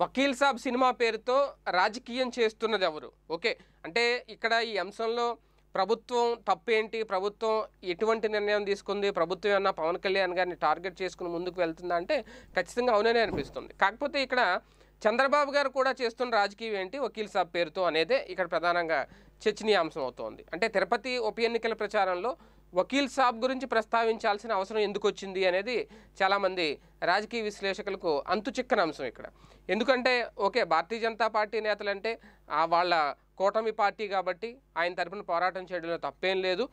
వకీల్ సాబ్ cinema పేరుతో రాజకీయం చేస్తున్నది ఎవరు ఓకే అంటే ఇక్కడ ఈ అంశంలో ప్రభుత్వం తప్పేంటి ప్రభుత్వం ఎటువంటి నిర్ణయం తీసుకుంది ప్రభుత్వం ఏమన్నా పవన్ కళ్యాణ్ గారిని టార్గెట్ చేసుకుని ముందుకు వెళ్తుందా అంటే ఖచ్చితంగా అవుననే అనిపిస్తుంది కాకపోతే ఇక్కడ చంద్రబాబు గారు కూడా చేస్తున్న రాజకీయం ఏంటి వకీల్ సాబ్ పేరుతో అనేదే ఇక్కడ ప్రధానంగా చర్చనీయాంశం అవుతోంది అంటే తిరుపతి ఉప ఎన్నికల ప్రచారంలో వకీల్ సాబ్ గురించి ప్రస్తావించాల్సిన అవసరం ఎందుకు వచ్చింది అనేది చాలామంది రాజకీయ విశ్లేషకులకు అంతు చిక్కని అంశం ఇక్కడ ఎందుకంటే ఓకే భారతీయ జనతా పార్టీ నేతలంటే వాళ్ళ కూటమి పార్టీ కాబట్టి ఆయన తరఫున పోరాటం చేయడంలో తప్పేం లేదు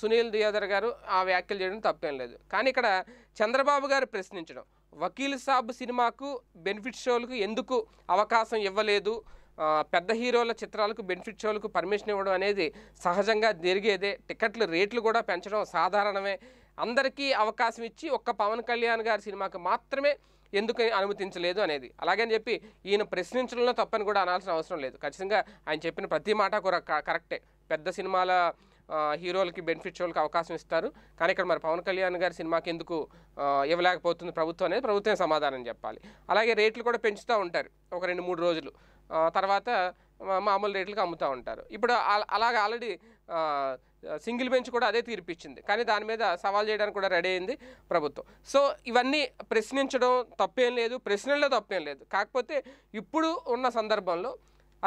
సునీల్ దియోదర్ గారు ఆ వ్యాఖ్యలు చేయడం తప్పేం లేదు కానీ ఇక్కడ చంద్రబాబు గారు ప్రశ్నించడం వకీల్ సాబ్ సినిమాకు బెనిఫిట్ షోలకు ఎందుకు అవకాశం ఇవ్వలేదు పెద్ద హీరోల చిత్రాలకు బెనిఫిట్ షోలకు పర్మిషన్ ఇవ్వడం అనేది సహజంగా జరిగేదే టికెట్లు రేట్లు కూడా పెంచడం సాధారణమే అందరికీ అవకాశం ఇచ్చి ఒక్క పవన్ కళ్యాణ్ గారి సినిమాకు మాత్రమే ఎందుకు అనుమతించలేదు అనేది అలాగని చెప్పి ఈయన ప్రశ్నించడంలో తప్పని కూడా అనాల్సిన అవసరం లేదు ఖచ్చితంగా ఆయన చెప్పిన ప్రతి మాట కూడా కరెక్టే పెద్ద సినిమాల హీరోలకి బెనిఫిట్ షోలకి అవకాశం ఇస్తారు కానీ ఇక్కడ మరి పవన్ కళ్యాణ్ గారి సినిమాకి ఎందుకు ఇవ్వలేకపోతుంది ప్రభుత్వం అనేది ప్రభుత్వమే సమాధానం చెప్పాలి అలాగే రేట్లు కూడా పెంచుతూ ఉంటారు ఒక రెండు మూడు రోజులు తర్వాత మామూలు రేట్లకు అమ్ముతూ ఉంటారు ఇప్పుడు అలాగ ఆల్రెడీ సింగిల్ బెంచ్ కూడా అదే తీర్పిచ్చింది కానీ దాని మీద సవాల్ చేయడానికి కూడా రెడీ అయింది ప్రభుత్వం సో ఇవన్నీ ప్రశ్నించడం తప్పేం లేదు ప్రశ్నల్లో తప్పేం లేదు కాకపోతే ఇప్పుడు ఉన్న సందర్భంలో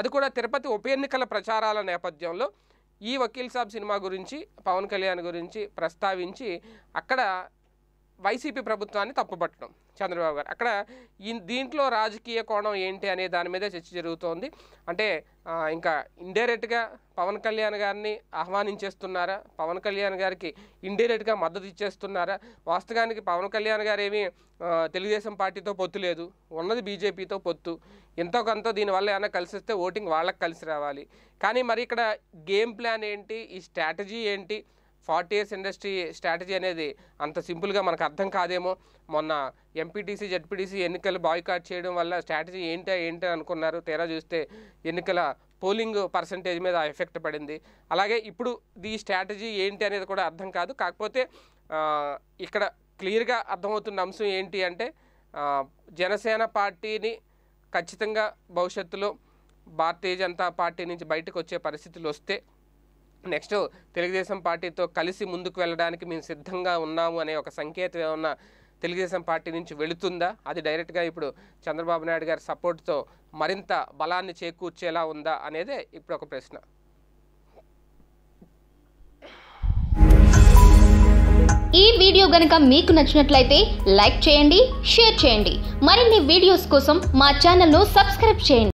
అది కూడా తిరుపతి ఉప ఎన్నికల ప్రచారాల నేపథ్యంలో ఈ వకీల్ సాబ్ సినిమా గురించి పవన్ కళ్యాణ్ గురించి ప్రస్తావించి అక్కడ వైసీపీ ప్రభుత్వాన్ని తప్పుబట్టడం చంద్రబాబు గారు అక్కడ దీంట్లో రాజకీయ కోణం ఏంటి అనే దాని మీద చర్చ జరుగుతోంది అంటే ఇంకా ఇండైరెక్ట్గా పవన్ కళ్యాణ్ గారిని ఆహ్వానించేస్తున్నారా పవన్ కళ్యాణ్ గారికి ఇండైరెక్ట్గా మద్దతు ఇచ్చేస్తున్నారా వాస్తవానికి పవన్ కళ్యాణ్ గారు ఏమీ తెలుగుదేశం పార్టీతో పొత్తు లేదు ఉన్నది బీజేపీతో పొత్తు ఎంతో కొంత దీనివల్ల ఏమైనా కలిసి వస్తే ఓటింగ్ వాళ్ళకి కలిసి రావాలి కానీ మరి ఇక్కడ గేమ్ ప్లాన్ ఏంటి ఈ స్ట్రాటజీ ఏంటి ఫార్టీ ఇయర్స్ ఇండస్ట్రీ స్ట్రాటజీ అనేది అంత సింపుల్గా మనకు అర్థం కాదేమో మొన్న ఎంపీటీసీ జడ్పీటీసీ ఎన్నికలు బాయ్కాట్ చేయడం వల్ల స్ట్రాటజీ ఏంటో ఏంటో అనుకున్నారు తీరా చూస్తే ఎన్నికల పోలింగ్ పర్సంటేజ్ మీద ఎఫెక్ట్ పడింది అలాగే ఇప్పుడు ఈ స్ట్రాటజీ ఏంటి అనేది కూడా అర్థం కాదు కాకపోతే ఇక్కడ క్లియర్గా అర్థమవుతున్న అంశం ఏంటి అంటే జనసేన పార్టీని ఖచ్చితంగా భవిష్యత్తులో భారతీయ జనతా పార్టీ నుంచి బయటకు వచ్చే పరిస్థితులు వస్తే నెక్స్ట్ తెలుగుదేశం పార్టీతో కలిసి ముందుకు వెళ్ళడానికి మేము సిద్ధంగా ఉన్నాము అనే ఒక సంకేతం ఏమన్నా తెలుగుదేశం పార్టీ నుంచి వెళుతుందా అది డైరెక్ట్గా ఇప్పుడు చంద్రబాబు నాయుడు గారి సపోర్ట్తో మరింత బలాన్ని చేకూర్చేలా ఉందా అనేదే ఇప్పుడు ఒక ప్రశ్న ఈ వీడియో గనక మీకు నచ్చినట్లయితే లైక్ చేయండి షేర్ చేయండి మరిన్ని వీడియోస్ కోసం మా ఛానల్ను సబ్స్క్రైబ్ చేయండి